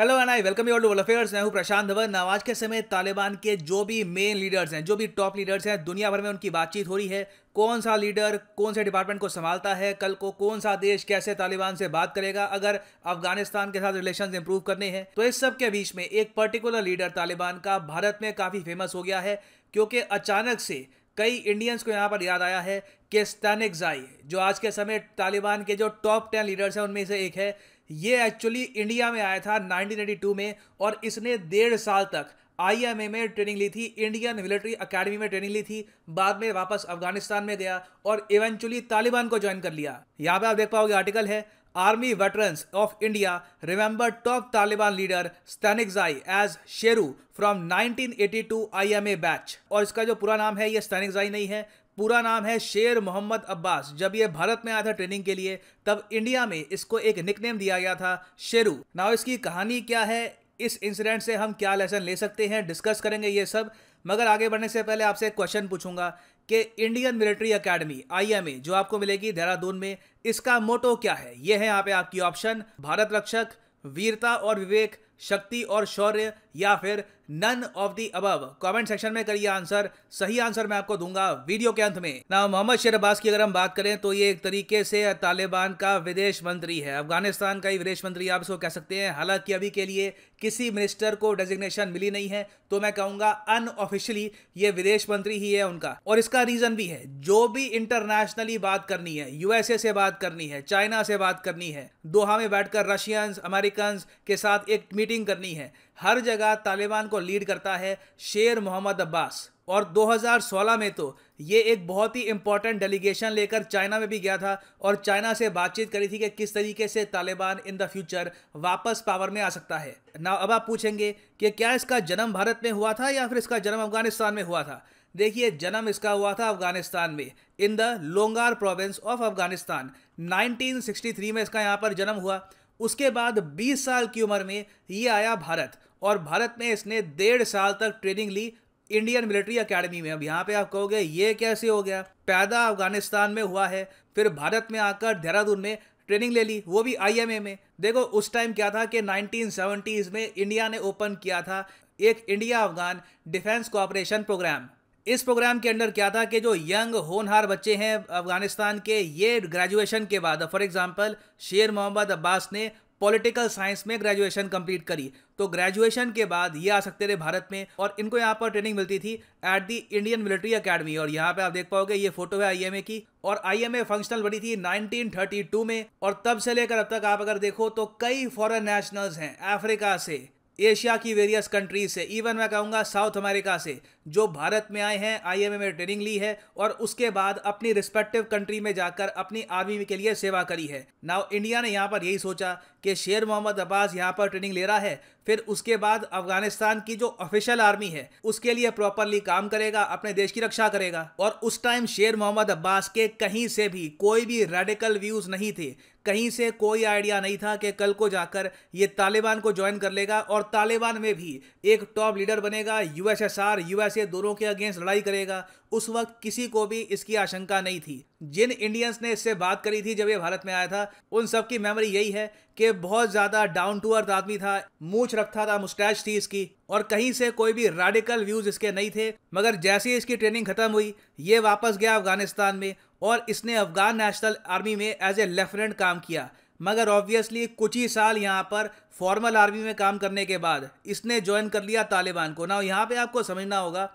hello and I welcome you all to world affairs मैं हूं प्रशांत धवन नवाज के समय तालिबान के जो भी मेन लीडर्स हैं जो भी टॉप लीडर्स हैं दुनिया भर में उनकी बातचीत हो रही है कौन सा लीडर कौन से डिपार्टमेंट को संभालता है कल को कौन सा देश कैसे तालिबान से बात करेगा अगर अफगानिस्तान के साथ रिलेशन इंप्रूव करने हैं तो इस सब के बीच में एक पर्टिकुलर लीडर तालिबान का भारत में काफ़ी फेमस हो गया है क्योंकि अचानक से कई इंडियंस को यहाँ पर याद आया है कि स्टैनिक जाई जो आज के समय तालिबान के जो टॉप टेन लीडर्स हैं उनमें से एक है ये एक्चुअली इंडिया में आया था 1982 में और इसने डेढ़ साल तक आईएमए में ट्रेनिंग ली थी इंडियन मिलिट्री एकेडमी में ट्रेनिंग ली थी बाद में वापस अफगानिस्तान में गया और इवेंचुअली तालिबान को ज्वाइन कर लिया यहाँ पे आप देख पाओगे आर्टिकल है army veterans of India remember top Taliban leader Stanikzai as Sheru from 1982 IMA batch और इसका जो पूरा नाम है ये स्टैनिकजाई नहीं है पूरा नाम है शेर मोहम्मद अब्बास जब ये भारत में आया था ट्रेनिंग के लिए तब इंडिया में इसको एक निकनेम दिया गया था शेरू नाउ इसकी कहानी क्या है इस इंसिडेंट से हम क्या लेसन ले सकते हैं डिस्कस करेंगे ये सब मगर आगे बढ़ने से पहले आपसे एक क्वेश्चन पूछूंगा कि इंडियन मिलिट्री एम ए जो आपको मिलेगी देहरादून में इसका मोटो क्या है ये है यहाँ पे आपकी ऑप्शन भारत रक्षक वीरता और विवेक शक्ति और शौर्य या फिर none of the above comment section में करिए आंसर सही आंसर मैं आपको दूंगा वीडियो के अंत में ना मोहम्मद शेर अब्बास की अगर हम बात करें तो ये एक तरीके से तालिबान का विदेश मंत्री है अफगानिस्तान का ही विदेश मंत्री आप इसको कह सकते हैं हालांकि अभी के लिए किसी मिनिस्टर को डेजिग्नेशन मिली नहीं है तो मैं कहूंगा अनऑफिशियली ये विदेश मंत्री ही है उनका और इसका रीजन भी है जो भी इंटरनेशनली बात करनी है यूएसए से बात करनी है चाइना से बात करनी है दोहा में बैठकर रशियंस अमेरिकन के साथ एक मीटिंग करनी है हर जगह तालिबान को लीड करता है शेर मोहम्मद अब्बास और 2016 में तो ये एक बहुत ही इम्पॉर्टेंट डेलीगेशन लेकर चाइना में भी गया था और चाइना से बातचीत करी थी कि किस तरीके से तालिबान इन द फ्यूचर वापस पावर में आ सकता है ना अब आप पूछेंगे कि क्या इसका जन्म भारत में हुआ था या फिर इसका जन्म अफगानिस्तान में हुआ था देखिए जन्म इसका हुआ था अफगानिस्तान में in the Logar province of Afghanistan 1963 में इसका यहाँ पर जन्म हुआ उसके बाद 20 साल की उम्र में ये आया भारत और भारत में इसने डेढ़ साल तक ट्रेनिंग ली इंडियन मिलिट्री एकेडमी में अब यहाँ पे आप कहोगे ये कैसे हो गया पैदा अफगानिस्तान में हुआ है फिर भारत में आकर देहरादून में ट्रेनिंग ले ली वो भी आई में देखो उस टाइम क्या था कि नाइनटीन में इंडिया ने ओपन किया था एक India Afghan defence cooperation programme इस प्रोग्राम के अंडर क्या था कि जो यंग होनहार बच्चे हैं अफगानिस्तान के ये ग्रेजुएशन के बाद फॉर एग्जांपल शेर मोहम्मद अब्बास ने पॉलिटिकल साइंस में ग्रेजुएशन कंप्लीट करी तो ग्रेजुएशन के बाद ये आ सकते थे भारत में और इनको यहाँ पर ट्रेनिंग मिलती थी at the Indian military academy और यहाँ पे आप देख पाओगे ये फोटो है आईएमए की और आईएमए फंक्शनल बनी थी 1932 में और तब से लेकर अब तक आप अगर देखो तो कई फॉरेन नेशनल्स हैं अफ्रीका से एशिया की वेरियस कंट्रीज से इवन मैं कहूँगा साउथ अमेरिका से जो भारत में आए हैं आई में ट्रेनिंग ली है और उसके बाद अपनी रिस्पेक्टिव कंट्री में जाकर अपनी आर्मी के लिए सेवा करी है नाउ इंडिया ने यहाँ पर यही सोचा कि शेर मोहम्मद अब्बास यहाँ पर ट्रेनिंग ले रहा है फिर उसके बाद अफगानिस्तान की जो ऑफिशियल आर्मी है उसके लिए प्रॉपरली काम करेगा अपने देश की रक्षा करेगा और उस टाइम शेर मोहम्मद अब्बास के कहीं से भी कोई भी रेडिकल व्यूज नहीं थे कहीं से कोई आइडिया नहीं था कि कल को जाकर ये तालिबान को ज्वाइन कर लेगा और तालिबान में भी एक टॉप लीडर बनेगा यूएसएसआर यूएसए दोनों के अगेंस्ट लड़ाई करेगा उस वक्त किसी को भी इसकी आशंका नहीं थी जिन इंडियंस ने इससे बात करी थी जब ये भारत में आया था उन सब की मेमोरी यही है कि बहुत ज़्यादा डाउन टू अर्थ आदमी था मूछ रखता था मुस्टैच थी इसकी और कहीं से कोई भी रेडिकल व्यूज़ इसके नहीं थे मगर जैसे ही इसकी ट्रेनिंग ख़त्म हुई ये वापस गया अफगानिस्तान में और इसने अफगान नेशनल आर्मी में एज ए लेफ्टिनेंट काम किया मगर ऑब्वियसली कुछ ही साल यहाँ पर फॉर्मल आर्मी में काम करने के बाद इसने ज्वाइन कर लिया तालिबान को ना यहाँ पे आपको समझना होगा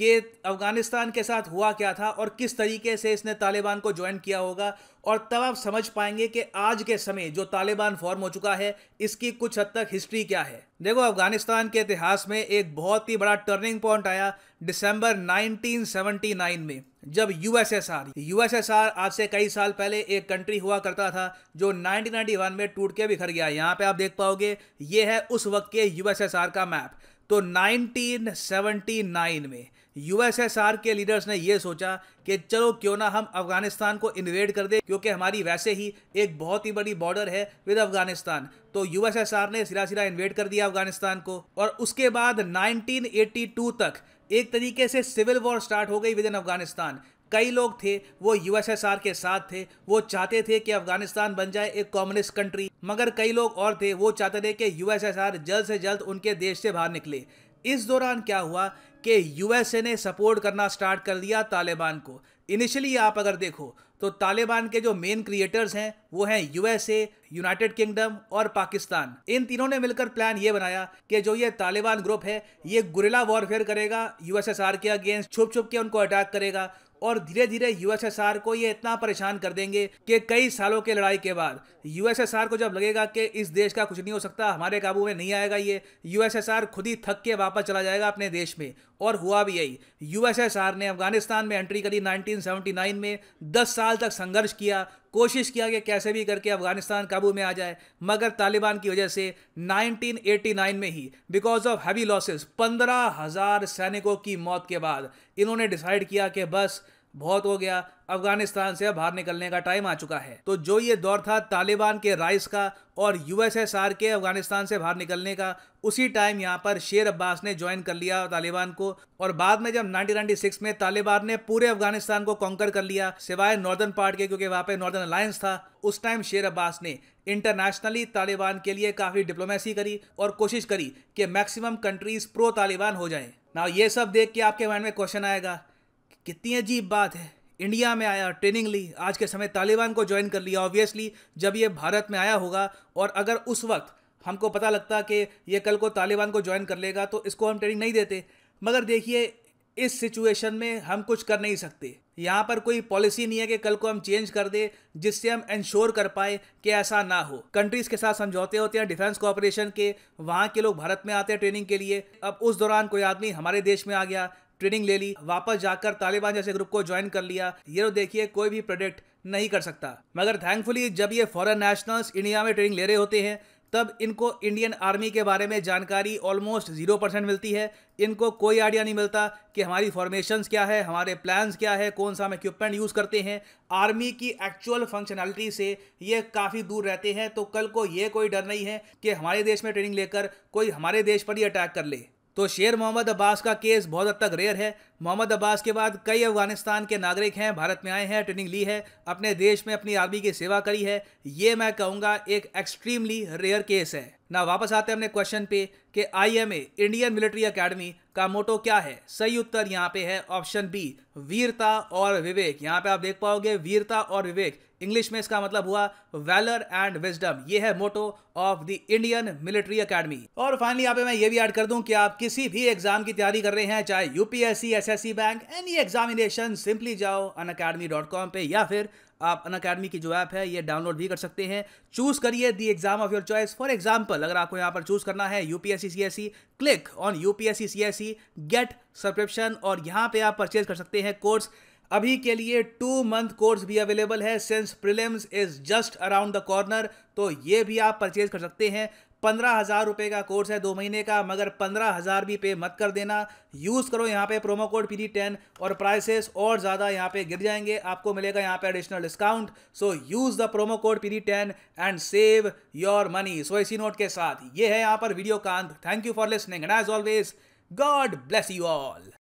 कि अफ़गानिस्तान के साथ हुआ क्या था और किस तरीके से इसने तालिबान को ज्वाइन किया होगा और तब आप समझ पाएंगे कि आज के समय जो तालिबान फॉर्म हो चुका है इसकी कुछ हद तक हिस्ट्री क्या है देखो अफगानिस्तान के इतिहास में एक बहुत ही बड़ा टर्निंग पॉइंट आया दिसंबर 1979 में जब यूएसएसआर यूएसएसआर आज से कई साल पहले एक कंट्री हुआ करता था जो 1991 में टूट के बिखर गया यहाँ पे आप देख पाओगे ये है उस वक्त के यूएसएसआर का मैप तो 1979 में यूएसएसआर के लीडर्स ने यह सोचा कि चलो क्यों ना हम अफगानिस्तान को इन्वेड कर दें क्योंकि हमारी वैसे ही एक बहुत ही बड़ी बॉर्डर है विद अफगानिस्तान तो यूएसएसआर ने सिरा सिरा इन्वेड कर दिया अफगानिस्तान को और उसके बाद 1982 तक एक तरीके से सिविल वॉर स्टार्ट हो गई विद इन अफगानिस्तान कई लोग थे वो यूएसएसआर के साथ थे वो चाहते थे कि अफगानिस्तान बन जाए एक कम्युनिस्ट कंट्री मगर कई लोग और थे वो चाहते थे कि यूएसएसआर जल्द से जल्द उनके देश से बाहर निकले इस दौरान क्या हुआ कि यूएसए ने सपोर्ट करना स्टार्ट कर दिया तालिबान को इनिशियली आप अगर देखो तो तालिबान के जो मेन क्रिएटर्स हैं वो हैं यूएसए यूनाइटेड किंगडम और पाकिस्तान इन तीनों ने मिलकर प्लान ये बनाया कि जो ये तालिबान ग्रुप है ये गुरिला वॉरफेयर करेगा यूएसएसआर के अगेंस्ट छुप छुप के उनको अटैक करेगा और धीरे धीरे यूएसएसआर को ये इतना परेशान कर देंगे कि कई सालों के लड़ाई के बाद यूएसएसआर को जब लगेगा कि इस देश का कुछ नहीं हो सकता हमारे काबू में नहीं आएगा ये यूएसएसआर खुद ही थक के वापस चला जाएगा अपने देश में और हुआ भी यही यूएसएसआर ने अफगानिस्तान में एंट्री करी 1979 में 10 साल तक संघर्ष किया कोशिश किया कि कैसे भी करके अफगानिस्तान काबू में आ जाए मगर तालिबान की वजह से 1989 में ही बिकॉज ऑफ हैवी लॉसेस पंद्रह हज़ार सैनिकों की मौत के बाद इन्होंने डिसाइड किया कि बस बहुत हो गया अफगानिस्तान से बाहर निकलने का टाइम आ चुका है तो जो ये दौर था तालिबान के राइस का और यूएसएसआर के अफगानिस्तान से बाहर निकलने का उसी टाइम यहाँ पर शेर अब्बास ने ज्वाइन कर लिया तालिबान को और बाद में जब 1996 में तालिबान ने पूरे अफगानिस्तान को कॉन्कर कर लिया सिवाय नॉर्दर्न पार्ट के क्योंकि वहां पे नॉर्दर्न अलायंस था उस टाइम शेर अब्बास ने इंटरनेशनली तालिबान के लिए काफ़ी डिप्लोमेसी करी और कोशिश करी कि मैक्सिमम कंट्रीज प्रो तालिबान हो जाए ना ये सब देख के आपके माइंड में क्वेश्चन आएगा कितनी अजीब बात है इंडिया में आया ट्रेनिंग ली आज के समय तालिबान को ज्वाइन कर लिया ऑब्वियसली जब ये भारत में आया होगा और अगर उस वक्त हमको पता लगता कि ये कल को तालिबान को ज्वाइन कर लेगा तो इसको हम ट्रेनिंग नहीं देते मगर देखिए इस सिचुएशन में हम कुछ कर नहीं सकते यहाँ पर कोई पॉलिसी नहीं है कि कल को हम चेंज कर दे जिससे हम इंश्योर कर पाए कि ऐसा ना हो कंट्रीज के साथ समझौते होते हैं डिफेंस कॉपरेशन के वहाँ के लोग भारत में आते हैं ट्रेनिंग के लिए अब उस दौरान कोई आदमी हमारे देश में आ गया ट्रेनिंग ले ली वापस जाकर तालिबान जैसे ग्रुप को ज्वाइन कर लिया ये तो देखिए कोई भी प्रोडक्ट नहीं कर सकता मगर थैंकफुली जब ये फॉरेन नेशनल्स इंडिया में ट्रेनिंग ले रहे होते हैं तब इनको इंडियन आर्मी के बारे में जानकारी ऑलमोस्ट जीरो परसेंट मिलती है इनको कोई आइडिया नहीं मिलता कि हमारी फॉर्मेशंस क्या है हमारे प्लान्स क्या है कौन सा हम इक्विपमेंट यूज़ करते हैं आर्मी की एक्चुअल फंक्शनैलिटी से ये काफ़ी दूर रहते हैं तो कल को ये कोई डर नहीं है कि हमारे देश में ट्रेनिंग लेकर कोई हमारे देश पर ही अटैक कर ले तो शेर मोहम्मद अब्बास का केस बहुत हद तक रेयर है मोहम्मद अब्बास के बाद कई अफगानिस्तान के नागरिक हैं भारत में आए हैं ट्रेनिंग ली है अपने देश में अपनी आर्मी की सेवा करी है ये मैं कहूँगा एक एक्सट्रीमली रेयर केस है ना वापस आते हैं अपने क्वेश्चन पे कि आईएमए इंडियन मिलिट्री एकेडमी का मोटो क्या है सही उत्तर यहाँ पे है ऑप्शन बी वीरता और विवेक यहाँ पे आप देख पाओगे वीरता और विवेक इंग्लिश में इसका मतलब हुआ वैलर एंड विजडम ये है motto of the Indian military academy और फाइनली यहाँ पे मैं ये भी ऐड कर दूं कि आप किसी भी एग्जाम की तैयारी कर रहे हैं चाहे यूपीएससी एस बैंक एनी एग्जामिनेशन सिंपली जाओ अन पे या फिर आप अन अकेडमी की जो ऐप है ये डाउनलोड भी कर सकते हैं चूज़ करिए the exam of your choice for example अगर आपको यहाँ पर चूज़ करना है U P click on U P get subscription और यहाँ पे आप परचेज कर सकते हैं कोर्स अभी के लिए टू मंथ कोर्स भी अवेलेबल है since prelims is just around the corner तो ये भी आप परचेज कर सकते हैं पंद्रह हज़ार रुपये का कोर्स है दो महीने का मगर पंद्रह हज़ार भी पे मत कर देना यूज़ करो यहाँ पे promo code P D ten और प्राइसेस और ज़्यादा यहाँ पे गिर जाएंगे आपको मिलेगा यहाँ पे additional discount so use the promo code P D ten and save your money so इसी नोट के साथ ये है यहाँ पर वीडियो कांत thank you for listening and as always God bless you all